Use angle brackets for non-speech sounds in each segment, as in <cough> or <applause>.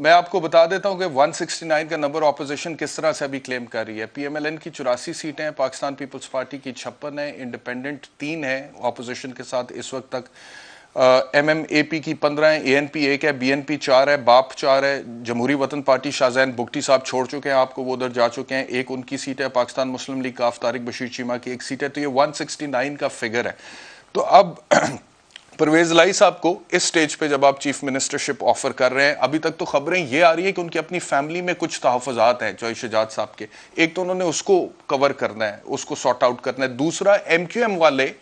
मैं आपको बता देता हूं कि 169 का नंबर ऑपोजिशन किस तरह से अभी क्लेम कर रही है पीएमएलएन की चौरासी सीटें हैं पाकिस्तान पीपल्स पार्टी की छप्पन है इंडिपेंडेंट तीन है ऑपोजिशन के साथ इस वक्त तक एम एम ए पी की पंद्रह है ए एन पी एक है बी एन पी चार है बाप चार है जमहूरी वतन पार्टी शाहजैन बुगटी साहब छोड़ चुके हैं आपको वो उधर जा चुके हैं एक उनकी सीट है पाकिस्तान मुस्लिम लीग काफ तारिक बशीर चीमा की एक सीट है तो ये वन सिक्सटी नाइन का फिगर है तो अब <clears throat> परवेज लाई साहब को इस स्टेज पे जब आप चीफ मिनिस्टरशिप ऑफर कर रहे हैं अभी तक तो खबरें ये आ रही है कि उनकी अपनी फैमिली में कुछ तहफात हैं जॉय शिजात साहब के एक तो उन्होंने उसको कवर करना है उसको सॉर्ट आउट करना है दूसरा एम वाले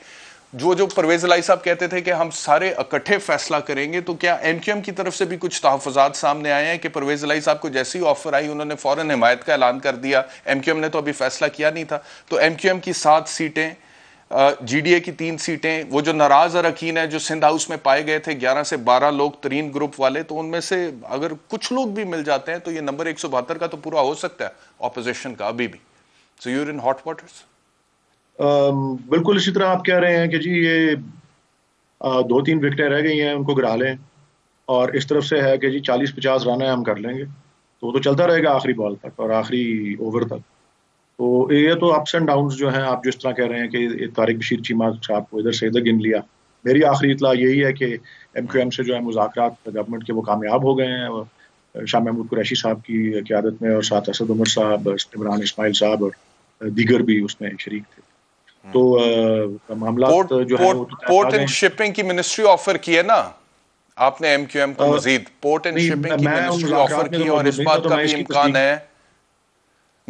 जो जो परवेज लाई साहब कहते थे कि हम सारे इकट्ठे फैसला करेंगे तो क्या एम की तरफ से भी कुछ तहफात सामने आए हैं कि परवेज लाई साहब को जैसी ऑफर आई उन्होंने फौरन हिमायत का ऐलान कर दिया एम ने तो अभी फैसला किया नहीं था तो एम की सात सीटें जीडीए की तीन सीटें वो जो नाराज अरकिन है जो सिंध हाउस में पाए गए थे 11 से 12 लोग तरीन ग्रुप वाले तो उनमें से अगर कुछ लोग भी मिल जाते हैं तो ये नंबर एक का तो पूरा हो सकता है ऑपोजिशन का अभी भी so you're in hot waters बिल्कुल इसी तरह आप कह रहे हैं कि जी ये आ, दो तीन विकटें रह गई हैं उनको गिरा लें और इस तरफ से है कि जी चालीस पचास रन है हम कर लेंगे तो वो तो चलता रहेगा आखिरी बॉल तक और आखिरी ओवर तक तो ये तो अप्स एंड डाउन जो है आप जिस तरह कह रहे हैं कि तारिक बशीर चीमा साहब को इधर से इधर गिन लिया मेरी आखिरी इतला यही है कि एम क्यू एम से जो है मुजाकर गवर्नमेंट के वो कामयाब हो गए हैं और शाह महमूद कुरैशी साहब की क्यादत में और साथ असद उमर साहब इमरान इसमाइल साहब और दीगर भी उसमें शरीक थे हम्म। तो मामला तो जो है पोर्ट एंड शिपिंग की मिनिस्ट्री ऑफर की है ना आपने एमक्यूएम को मजीद पोर्ट एंड शिपिंग की मिनिस्ट्री ऑफर तो की और इस बात तो का भी इम्कान है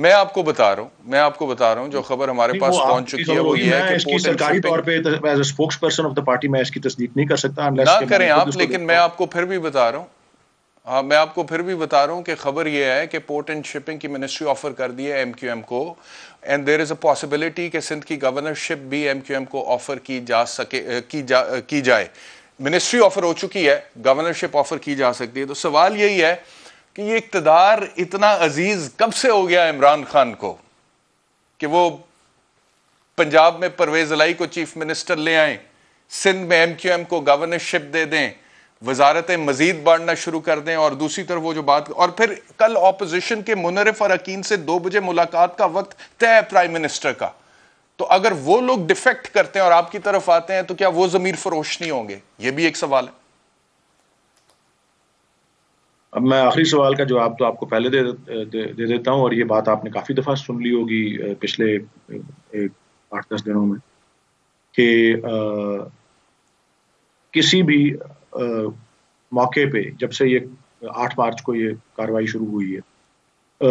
मैं आपको बता रहा हूँ मैं आपको बता रहा हूँ जो खबर हमारे पास पहुंच चुकी है वो ये है कि सरकारी तौर पे as spokesperson of the party मैं इसकी तस्दीक नहीं कर सकता ना करें आप लेकिन मैं आपको फिर भी बता रहा हूँ हाँ मैं आपको फिर भी बता रहा हूँ कि खबर यह है कि पोर्ट एंड शिपिंग की मिनिस्ट्री ऑफर कर दी है एम क्यू एम को and there is a possibility कि सिंध की गवर्नरशिप भी एम क्यू एम को ऑफर की जा सके की जा की जाए मिनिस्ट्री ऑफर हो चुकी है गवर्नरशिप ऑफर की जा सकती है तो सवाल यही है कि ये इकतदार इतना अजीज कब से हो गया इमरान खान को कि वो पंजाब में परवेज अलाई को चीफ मिनिस्टर ले आए सिंध में एम क्यू एम को गवर्नरशिप दे दें वजारतें मजीद बांटना शुरू कर दें और दूसरी तरफ वो जो बात और फिर कल ऑपोजिशन के मुनरफ और अकीन से दो बजे मुलाकात का वक्त तय है प्राइम मिनिस्टर का तो अगर वो लोग डिफेक्ट करते हैं और आपकी तरफ आते हैं तो क्या वो जमीर फरोश नहीं होंगे ये भी एक सवाल है अब मैं आखिरी सवाल का जवाब तो आपको पहले दे दे, दे देता हूँ और ये बात आपने काफ़ी दफ़ा सुन ली होगी पिछले आठ दस दिनों में कि किसी भी आ, मौके पे जब से ये आठ मार्च को ये कार्रवाई शुरू हुई है आ,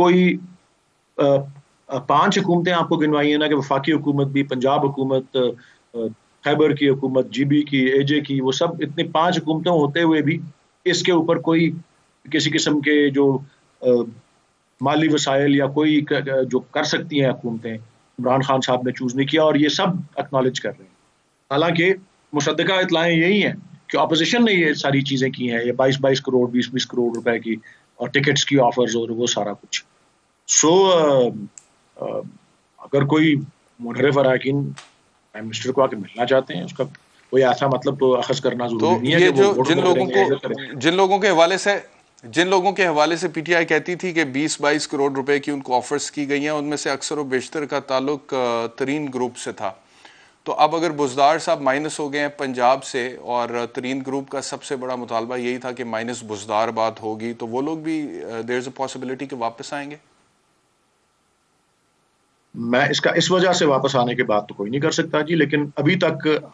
कोई आ, पांच हुकूमतें आपको गिनवाई है ना कि वफाकी हुकूमत भी पंजाब हुकूमत खैबर की हुकूमत जीबी की एजे की वो सब इतनी पांच हुकूमतों होते हुए भी इसके ऊपर कोई किसी किस्म के जो माली वसायल या कोई जो कर सकती हैं हुकूमतें इमरान खान साहब ने चूज़ नहीं किया और ये सब एक्नॉलेज कर रहे हैं हालांकि मुसदा इतलाएँ यही हैं कि अपोजिशन ने ये सारी चीज़ें की हैं ये बाईस बाईस करोड़ बीस बीस करोड़ रुपए की और टिकट्स की ऑफर्स और वो सारा कुछ सो so, अगर कोई मुनरफ अरकिन प्राइम मिनिस्टर को आके मिलना चाहते हैं उसका कोई ऐसा मतलब तो अखज करना तो जरूरी नहीं है जो जिन लोगों को जिन लोगों के हवाले से जिन लोगों के हवाले से पीटीआई कहती थी कि 20-22 करोड़ रुपए की उनको ऑफर्स की गई हैं उनमें से अक्सर व बेशतर का ताल्लुक तरीन ग्रुप से था तो अब अगर बुजदार साहब माइनस हो गए हैं पंजाब से और तरीन ग्रुप का सबसे बड़ा मुतालबा यही था कि माइनस बुजदार बात होगी तो वो लोग भी देर इज़ अ पॉसिबिलिटी के वापस आएंगे मैं इसका इस वजह से वापस आने की बात तो कोई नहीं कर सकता जी लेकिन अभी तक